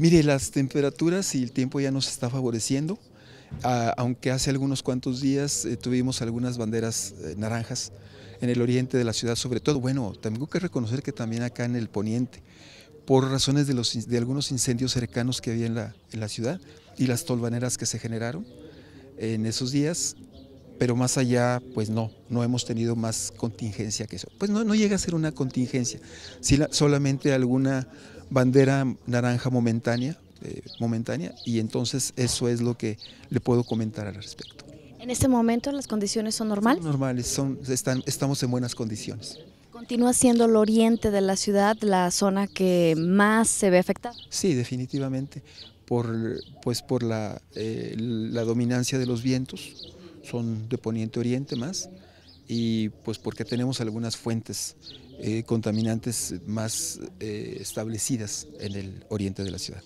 Mire, las temperaturas y el tiempo ya nos está favoreciendo, ah, aunque hace algunos cuantos días eh, tuvimos algunas banderas eh, naranjas en el oriente de la ciudad, sobre todo, bueno, tengo que reconocer que también acá en el poniente, por razones de, los, de algunos incendios cercanos que había en la, ciudad y las tolvaneras que se generaron en esos días, pero más allá, pues no, no hemos tenido más contingencia que eso. Pues no, llega a ser una contingencia, si solamente alguna bandera naranja momentánea, eh, momentánea, y entonces eso es lo que le puedo comentar al respecto. ¿En este momento las condiciones son normales? Son normales, son, están, estamos en buenas condiciones. ¿Continúa siendo el oriente de la ciudad la zona que más se ve afectada? Sí, definitivamente, por, pues por la eh, dominancia de los vientos, son de poniente-oriente más, y pues porque tenemos algunas fuentes eh, contaminantes más eh, establecidas en el oriente de la ciudad.